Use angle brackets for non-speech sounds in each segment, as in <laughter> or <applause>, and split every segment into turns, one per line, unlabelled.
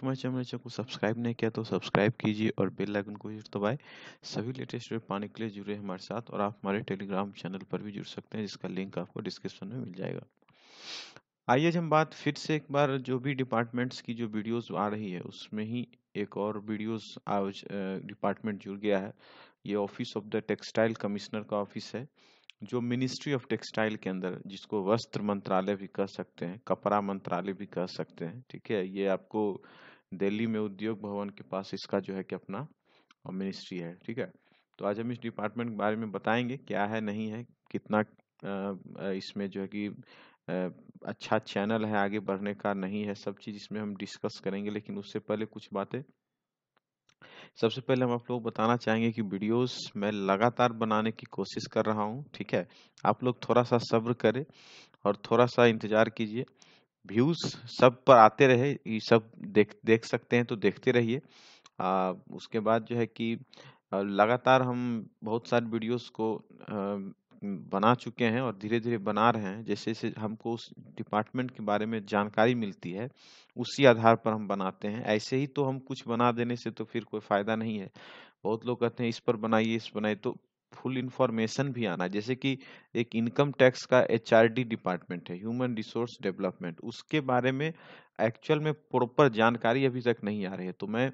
हमारे चैनल को सब्सक्राइब नहीं किया तो सब्सक्राइब कीजिए और बेल आइकन को जरूर दबाएं सभी लेटेस्ट अपडेट पाने के लिए जुड़े हमारे साथ और आप हमारे टेलीग्राम चैनल पर भी जुड़ सकते हैं जिसका लिंक आपको डिस्क्रिप्शन में मिल जाएगा आइए हम बात फिर से एक बार जो भी डिपार्टमेंट्स की जो वीडियोस आ रही है उसमें ही एक और वीडियोस आज डिपार्टमेंट जुड़ गया है ये office of the textile commissioner का ऑफिस है जो मिनिस्ट्री ऑफ टेक्सटाइल के अंदर जिसको वस्त्र मंत्रालय भी कह सकते हैं कपड़ा मंत्रालय भी कह सकते हैं ठीक है ये आपको दिल्ली में उद्योग भवन के पास इसका जो है कि अपना मिनिस्ट्री है ठीक है तो आज हम इस डिपार्टमेंट के बारे में बताएंगे क्या है नहीं है कितना इसमें जो है कि अच्छा चैनल है आगे बढ़ने का नहीं है सब चीज़ इसमें हम डिस्कस करेंगे लेकिन उससे पहले कुछ बातें सबसे पहले हम आप लोग बताना चाहेंगे कि वीडियोस मैं लगातार बनाने की कोशिश कर रहा हूँ ठीक है आप लोग थोड़ा सा सब्र करें और थोड़ा सा इंतज़ार कीजिए व्यूज़ सब पर आते रहे ये सब देख देख सकते हैं तो देखते रहिए उसके बाद जो है कि लगातार हम बहुत सारे वीडियोस को बना चुके हैं और धीरे धीरे बना रहे हैं जैसे जैसे हमको उस डिपार्टमेंट के बारे में जानकारी मिलती है उसी आधार पर हम बनाते हैं ऐसे ही तो हम कुछ बना देने से तो फिर कोई फ़ायदा नहीं है बहुत लोग कहते हैं इस पर बनाइए इस बनाइए तो फुल इंफॉर्मेशन भी आना जैसे कि एक इनकम टैक्स का एच डिपार्टमेंट है ह्यूमन रिसोर्स डेवलपमेंट उसके बारे में एक्चुअल में प्रॉपर जानकारी अभी तक नहीं आ रही है तो मैं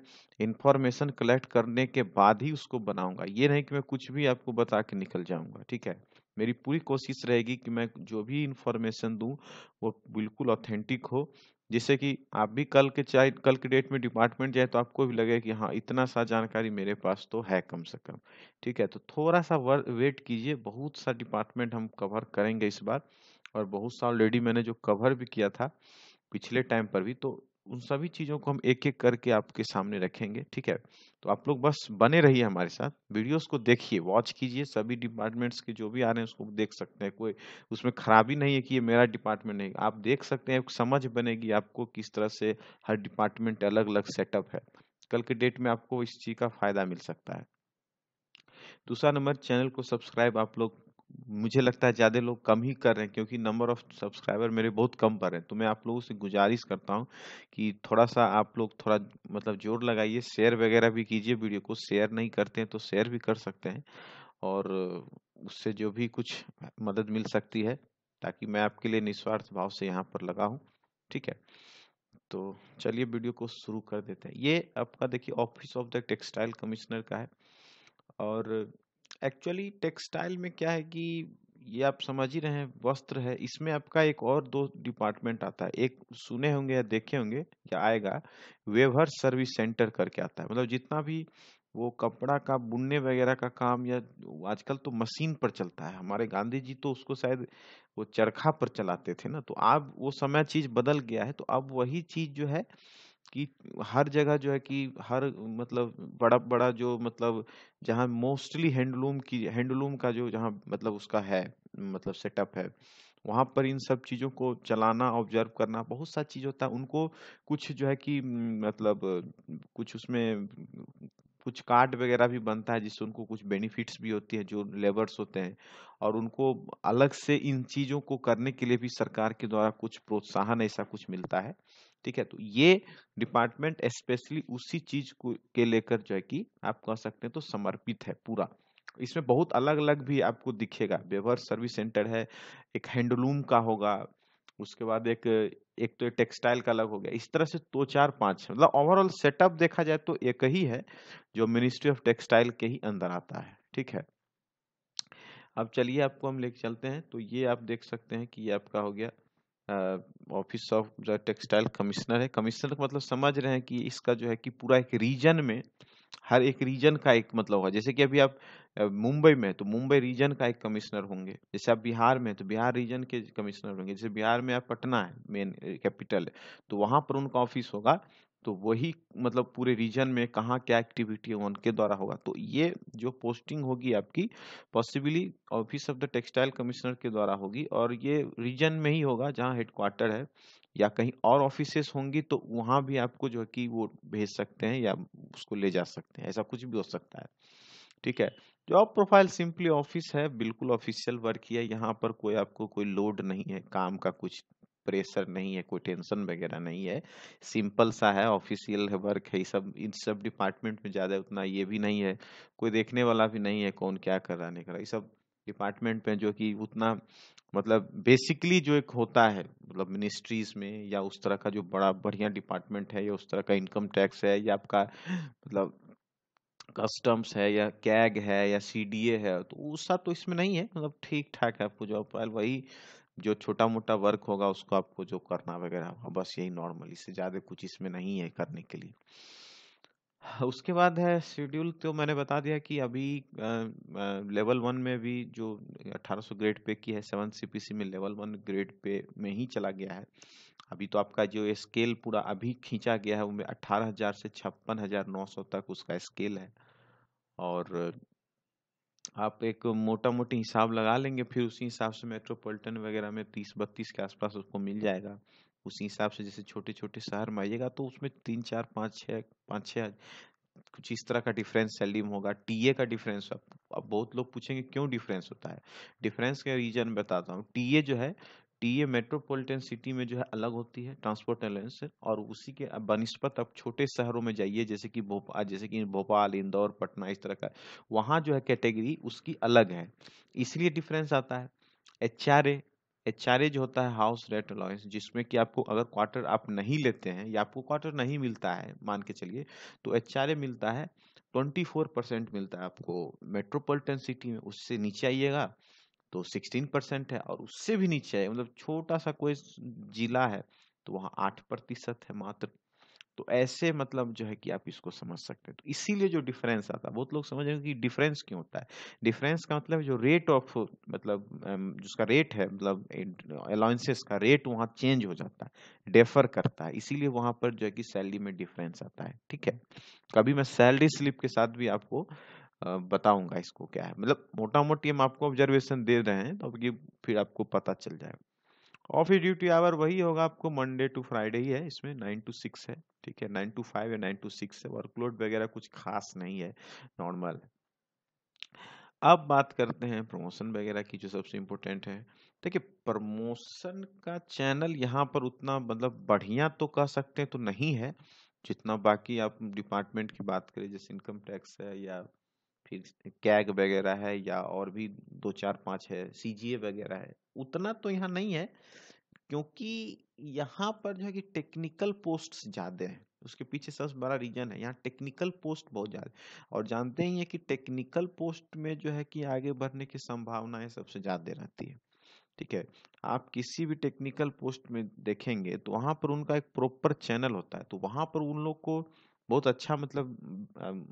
इंफॉर्मेशन कलेक्ट करने के बाद ही उसको बनाऊंगा ये नहीं कि मैं कुछ भी आपको बता के निकल जाऊंगा ठीक है मेरी पूरी कोशिश रहेगी कि मैं जो भी इंफॉर्मेशन दूँ वो बिल्कुल ऑथेंटिक हो जैसे कि आप भी कल के चाहे कल के डेट में डिपार्टमेंट जाए तो आपको भी लगे कि हाँ इतना सा जानकारी मेरे पास तो है कम से कम ठीक है तो थोड़ा सा वेट कीजिए बहुत सा डिपार्टमेंट हम कवर करेंगे इस बार और बहुत सा ऑलरेडी मैंने जो कवर भी किया था पिछले टाइम पर भी तो उन सभी चीज़ों को हम एक एक करके आपके सामने रखेंगे ठीक है तो आप लोग बस बने रहिए हमारे साथ वीडियोस को देखिए वॉच कीजिए सभी डिपार्टमेंट्स के जो भी आ रहे हैं उसको देख सकते हैं कोई उसमें खराबी नहीं है कि ये मेरा डिपार्टमेंट नहीं आप देख सकते हैं समझ बनेगी आपको किस तरह से हर डिपार्टमेंट अलग अलग सेटअप है कल के डेट में आपको इस चीज़ का फ़ायदा मिल सकता है दूसरा नंबर चैनल को सब्सक्राइब आप लोग मुझे लगता है ज़्यादा लोग कम ही कर रहे हैं क्योंकि नंबर ऑफ़ सब्सक्राइबर मेरे बहुत कम पर हैं तो मैं आप लोगों से गुज़ारिश करता हूं कि थोड़ा-सा आप लोग थोड़ा मतलब ज़ोर लगाइए, शेयर वग़ैरह भी कीजिए वीडियो को, शेयर नहीं करते हैं तो शेयर भी कर सकते हैं और उससे जो भी कुछ मदद मिल सकती है, ताकि मैं आपके लिए निस्वार्थ भाव से यहाँ पर लगा हूँ, ठीक है? तो चलिए वीडियो को शुरू कर देते हैं। ये आपका देखिए office of the textile commissioner का है और एक्चुअली टेक्सटाइल में क्या है कि ये आप समझ ही रहे हैं वस्त्र है इसमें आपका एक और दो डिपार्टमेंट आता है एक सुने होंगे या देखे होंगे या आएगा वेवर सर्विस सेंटर करके आता है मतलब जितना भी वो कपड़ा का बुनने वगैरह का काम या आजकल तो मशीन पर चलता है हमारे गांधी जी तो उसको शायद वो चरखा पर चलाते थे ना तो अब वो समय चीज बदल गया है तो अब वही चीज जो है कि हर जगह जो है कि हर मतलब बड़ा बड़ा जो मतलब जहाँ मोस्टली हैंडलूम की हैंडलूम का जो जहाँ मतलब उसका है मतलब सेटअप है वहाँ पर इन सब चीज़ों को चलाना ऑब्जर्व करना बहुत सा चीज़ होता है उनको कुछ जो है कि मतलब कुछ उसमें कुछ कार्ड वगैरह भी बनता है जिससे उनको कुछ बेनिफिट्स भी होती हैं जो लेबर्स होते हैं और उनको अलग से इन चीज़ों को करने के लिए भी सरकार के द्वारा कुछ प्रोत्साहन ऐसा कुछ मिलता है ठीक है तो ये डिपार्टमेंट स्पेशली उसी चीज को के लेकर जो है कि आप कह सकते हैं तो समर्पित है पूरा इसमें बहुत अलग अलग भी आपको दिखेगा व्यवहार सर्विस सेंटर है एक हैंडलूम का होगा उसके बाद एक एक तो टेक्सटाइल का अलग हो गया इस तरह से दो चार पांच मतलब ओवरऑल सेटअप देखा जाए तो एक ही है जो मिनिस्ट्री ऑफ टेक्सटाइल के ही अंदर आता है ठीक है अब चलिए आपको हम लेके चलते हैं तो ये आप देख सकते हैं कि ये आपका हो गया ऑफिस ऑफ जो टेक्सटाइल कमिश्नर है कमिश्नर का मतलब समझ रहे हैं कि इसका जो है कि पूरा एक रीजन में हर एक रीजन का एक मतलब होगा जैसे कि अभी आप मुंबई में तो मुंबई रीजन का एक कमिश्नर होंगे जैसे आप बिहार में तो बिहार रीजन के कमिश्नर होंगे जैसे बिहार में आप पटना है मेन कैपिटल है तो वहाँ पर उनका ऑफिस होगा तो वही मतलब पूरे रीजन में कहाँ क्या एक्टिविटी है उनके द्वारा होगा तो ये जो पोस्टिंग होगी आपकी possibly office of the textile commissioner के द्वारा होगी और ये रीजन में ही होगा जहाँ हेडक्वार्टर है या कहीं और ऑफिसेस होंगी तो वहाँ भी आपको जो है कि वो भेज सकते हैं या उसको ले जा सकते हैं ऐसा कुछ भी हो सकता है ठीक है जॉब प्रोफाइल सिंपली ऑफिस है बिल्कुल ऑफिशियल वर्क ही है यहाँ पर कोई आपको कोई लोड नहीं है काम का कुछ प्रेशर नहीं है कोई टेंशन वगैरह नहीं है सिंपल सा है ऑफिशियल है वर्क है सब इन सब डिपार्टमेंट में ज़्यादा उतना ये भी नहीं है कोई देखने वाला भी नहीं है कौन क्या कर रहा नहीं कर रहा ये सब डिपार्टमेंट में जो कि उतना मतलब बेसिकली जो एक होता है मतलब मिनिस्ट्रीज में या उस तरह का जो बड़ा बढ़िया डिपार्टमेंट है या उस तरह का इनकम टैक्स है या आपका मतलब कस्टम्स है या कैग है या सीडीए है तो उस सब तो इसमें नहीं है मतलब ठीक ठाक है आपको जॉब वही जो छोटा मोटा वर्क होगा उसको आपको जो करना वगैरह होगा बस यही नॉर्मल इससे ज़्यादा कुछ इसमें नहीं है करने के लिए हाँ, उसके बाद है शेड्यूल तो मैंने बता दिया कि अभी आ, आ, लेवल वन में भी जो 1800 ग्रेड पे की है सेवन सी में लेवल वन ग्रेड पे में ही चला गया है अभी तो आपका जो स्केल पूरा अभी खींचा गया है वो में अट्ठारह हज़ार से छप्पन हज़ार नौ सौ तक उसका स्केल है और आप एक मोटा मोटी हिसाब लगा लेंगे फिर उसी हिसाब से मेट्रोपॉलिटन वगैरह में तीस बत्तीस के आसपास उसको मिल जाएगा उसी हिसाब से जैसे छोटे छोटे शहर में आइएगा तो उसमें तीन चार पाँच छः पाँच छः कुछ इस तरह का डिफरेंस सैलरी में होगा टीए का डिफरेंस अब बहुत लोग पूछेंगे क्यों डिफरेंस होता है डिफरेंस के रीजन बताता हूँ टीए जो है टीए मेट्रोपॉलिटन सिटी में जो है अलग होती है ट्रांसपोर्ट अलायंस से और उसी के बनस्पत आप छोटे शहरों में जाइए जैसे कि भोपाल जैसे कि भोपाल इंदौर पटना इस तरह का वहाँ जो है कैटेगरी उसकी अलग है इसलिए डिफरेंस आता है H R A H R A जो होता है हाउस रेट अलाउंस जिसमें कि आपको अगर क्वार्टर आप नहीं लेते हैं या आपको क्वार्टर नहीं मिलता है मान के चलिए तो एच आर ए मिलता है ट्वेंटी फोर परसेंट मिलता है आपको मेट्रोपॉलिटन सिटी में उससे नीचे आइएगा तो 16 परसेंट है और उससे भी नीचे है मतलब छोटा सा कोई जिला है तो वहाँ आठ प्रतिशत है मात्र तो ऐसे मतलब जो है कि आप इसको समझ सकते हैं तो इसीलिए जो डिफरेंस आता है बहुत लोग समझ रहे हैं कि डिफरेंस क्यों होता है डिफरेंस का मतलब जो रेट ऑफ मतलब जिसका रेट है मतलब अलाउंसेस का रेट वहाँ चेंज हो जाता है डेफर करता है इसीलिए वहाँ पर जो है कि सैलरी में डिफरेंस आता है ठीक है कभी मैं सैलरी स्लिप के साथ भी आपको बताऊंगा इसको क्या है मतलब मोटा मोटी हम आपको ऑब्जर्वेशन दे रहे हैं तो ये फिर आपको पता चल जाएगा ऑफिस ड्यूटी आवर वही होगा आपको मंडे टू फ्राइडे ही है इसमें नाइन टू सिक्स है ठीक है नाइन टू फाइव या नाइन टू सिक्स है वर्कलोड वगैरह कुछ खास नहीं है नॉर्मल है अब बात करते हैं प्रमोशन वगैरह की जो सबसे इम्पोर्टेंट है देखिए प्रमोशन का चैनल यहाँ पर उतना मतलब बढ़िया तो कह सकते हैं तो नहीं है जितना बाकी आप डिपार्टमेंट की बात करें जैसे इनकम टैक्स है या फिर कैग वगैरह है या और भी दो चार पाँच है सी वगैरह है उतना तो यहाँ नहीं है क्योंकि यहाँ पर जो है कि टेक्निकल पोस्ट ज़्यादा है उसके पीछे सबसे बड़ा रीज़न है यहाँ टेक्निकल पोस्ट बहुत ज़्यादा और जानते ही हैं कि टेक्निकल पोस्ट में जो है कि आगे बढ़ने की संभावनाएं सबसे ज़्यादा रहती है ठीक है आप किसी भी टेक्निकल पोस्ट में देखेंगे तो वहां पर उनका एक प्रॉपर चैनल होता है तो वहां पर उन लोग को बहुत अच्छा मतलब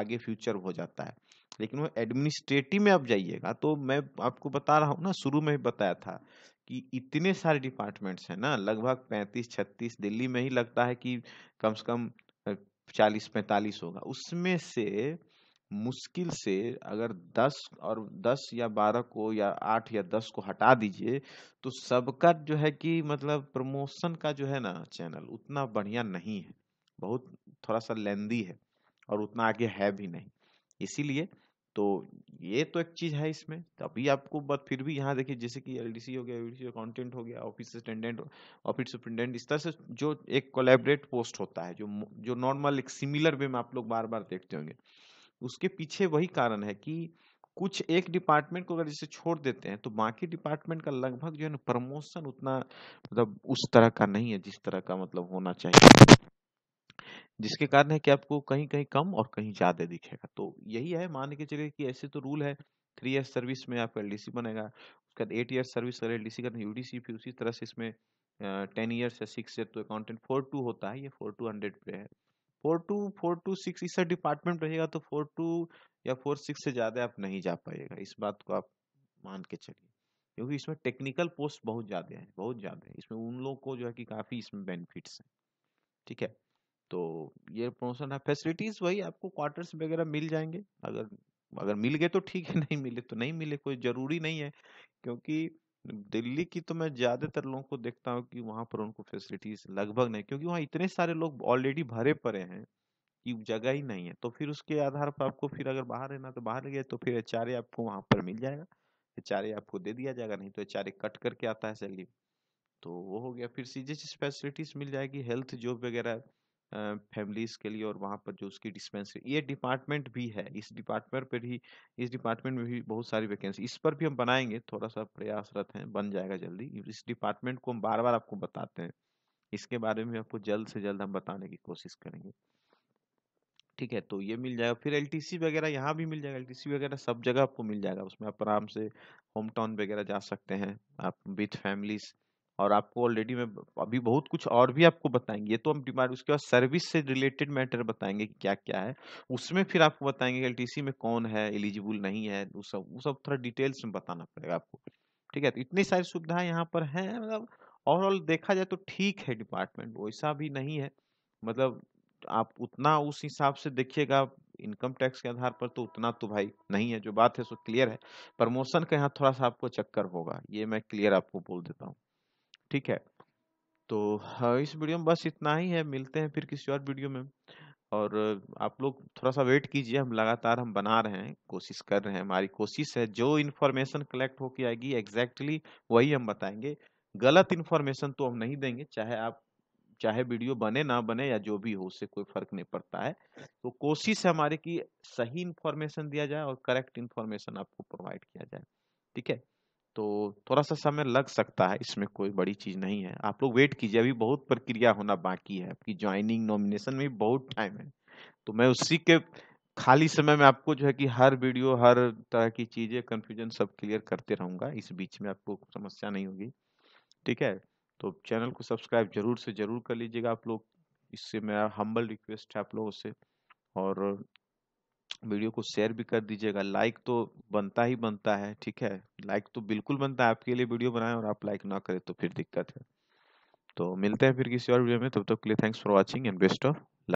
आगे फ्यूचर हो जाता है लेकिन वो एडमिनिस्ट्रेटिव में आप जाइएगा तो मैं आपको बता रहा हूँ ना शुरू में ही बताया था कि इतने सारे डिपार्टमेंट्स हैं ना लगभग पैंतीस छत्तीस दिल्ली में ही लगता है कि कम से कम चालीस पैंतालीस होगा उसमें से मुश्किल से अगर दस और दस या बारह को या आठ या दस को हटा दीजिए तो सबका जो है कि मतलब प्रमोशन का जो है ना चैनल उतना बढ़िया नहीं है बहुत थोड़ा सा लेंदी है और उतना आगे है भी नहीं इसीलिए तो ये तो एक चीज़ है इसमें तो अभी आपको बट फिर भी यहाँ देखिए जैसे कि एल हो गया यू कंटेंट हो गया ऑफिस अटेंडेंट ऑफिस सुप्रिंटेंडेंट इस तरह से जो एक कोलेबरेट पोस्ट होता है जो जो नॉर्मल एक सिमिलर वे में आप लोग बार बार देखते होंगे उसके पीछे वही कारण है कि कुछ एक डिपार्टमेंट को अगर जैसे छोड़ देते हैं तो बाकी डिपार्टमेंट का लगभग जो है ना प्रमोशन उतना मतलब उस तरह का नहीं है जिस तरह का मतलब होना चाहिए जिसके कारण है कि आपको कहीं कहीं कम और कहीं ज़्यादा दिखेगा तो यही है मान के चलिए कि ऐसे तो रूल है थ्री ईयर सर्विस में आपका एल बनेगा उसके बाद एट ईयर सर्विस अगर एल डी सी करना यू फिर उसी तरह से इसमें टेन ईयर्स या सिक्स ईयर तो अकाउंटेंट फोर टू होता है ये फोर टू हंड्रेड पे है four two four two six इस डिपार्टमेंट रहेगा तो फोर टू या फोर सिक्स से ज़्यादा आप नहीं जा पाएगा इस बात को आप मान के चलिए क्योंकि इसमें टेक्निकल पोस्ट बहुत ज़्यादा है बहुत ज़्यादा है इसमें उन लोगों को जो है कि काफ़ी इसमें बेनिफिट्स हैं ठीक है तो ये प्रमोशन है फैसिलिटीज वही आपको क्वार्टर्स वगैरह मिल जाएंगे अगर अगर मिल गए तो ठीक है <laughs> नहीं मिले तो नहीं मिले कोई ज़रूरी नहीं है क्योंकि दिल्ली की तो मैं ज़्यादातर लोगों को देखता हूँ कि वहाँ पर उनको फैसिलिटीज़ लगभग नहीं क्योंकि वहाँ इतने सारे लोग ऑलरेडी भरे पड़े हैं कि जगह ही नहीं है तो फिर उसके आधार पर आपको फिर अगर बाहर रहना तो बाहर गए तो फिर एच आपको वहाँ पर मिल जाएगा एच आपको दे दिया जाएगा नहीं तो एच कट करके आता है सैलरी तो वो हो गया फिर सी फैसिलिटीज़ मिल जाएगी हेल्थ जॉब वगैरह फैमिलीज के लिए और वहाँ पर जो उसकी डिस्पेंसरी ये डिपार्टमेंट भी है इस डिपार्टमेंट पर ही इस डिपार्टमेंट में भी बहुत सारी वैकेंसी इस पर भी हम बनाएंगे थोड़ा सा प्रयासरत हैं बन जाएगा जल्दी इस डिपार्टमेंट को हम बार बार आपको बताते हैं इसके बारे में आपको जल्द से जल्द हम बताने की कोशिश करेंगे ठीक है तो ये मिल जाएगा फिर एल वगैरह यहाँ भी मिल जाएगा एल वगैरह सब जगह आपको मिल जाएगा उसमें आप आराम से होम टाउन वगैरह जा सकते हैं आप विथ फैमिलीज और आपको ऑलरेडी मैं अभी बहुत कुछ और भी आपको बताएंगे ये तो हम डिमांड उसके बाद सर्विस से रिलेटेड मैटर बताएंगे कि क्या क्या है उसमें फिर आपको बताएंगे एलटीसी में कौन है एलिजिबल नहीं है वो सब वो सब थोड़ा डिटेल्स में बताना पड़ेगा आपको ठीक है तो इतनी सारी सुविधाएं यहाँ पर हैं मतलब ओवरऑल देखा जाए तो ठीक है डिपार्टमेंट वैसा भी नहीं है मतलब आप उतना उस हिसाब से देखिएगा इनकम टैक्स के आधार पर तो उतना तो भाई नहीं है जो बात है सो क्लियर है प्रमोशन का यहाँ थोड़ा सा आपको चक्कर होगा ये मैं क्लियर आपको बोल देता हूँ ठीक है तो हाँ, इस वीडियो में बस इतना ही है मिलते हैं फिर किसी और वीडियो में और आप लोग थोड़ा सा वेट कीजिए हम लगातार हम बना रहे हैं कोशिश कर रहे हैं हमारी कोशिश है जो इन्फॉर्मेशन कलेक्ट के आएगी एग्जैक्टली वही हम बताएंगे गलत इन्फॉर्मेशन तो हम नहीं देंगे चाहे आप चाहे वीडियो बने ना बने या जो भी हो उससे कोई फर्क नहीं पड़ता है तो कोशिश है हमारे की सही इन्फॉर्मेशन दिया जाए और करेक्ट इन्फॉर्मेशन आपको प्रोवाइड किया जाए ठीक है तो थोड़ा सा समय लग सकता है इसमें कोई बड़ी चीज़ नहीं है आप लोग वेट कीजिए अभी बहुत प्रक्रिया होना बाकी है आपकी ज्वाइनिंग नॉमिनेशन में बहुत टाइम है तो मैं उसी के खाली समय में आपको जो है कि हर वीडियो हर तरह की चीज़ें कन्फ्यूजन सब क्लियर करते रहूंगा इस बीच में आपको समस्या नहीं होगी ठीक है तो चैनल को सब्सक्राइब जरूर से ज़रूर कर लीजिएगा आप लोग इससे मेरा हम्बल रिक्वेस्ट है आप लोगों से और वीडियो को शेयर भी कर दीजिएगा लाइक तो बनता ही बनता है ठीक है लाइक तो बिल्कुल बनता है आपके लिए वीडियो बनाएं और आप लाइक ना करें तो फिर दिक्कत है तो मिलते हैं फिर किसी और वीडियो में तब तक के लिए thanks for watching and best of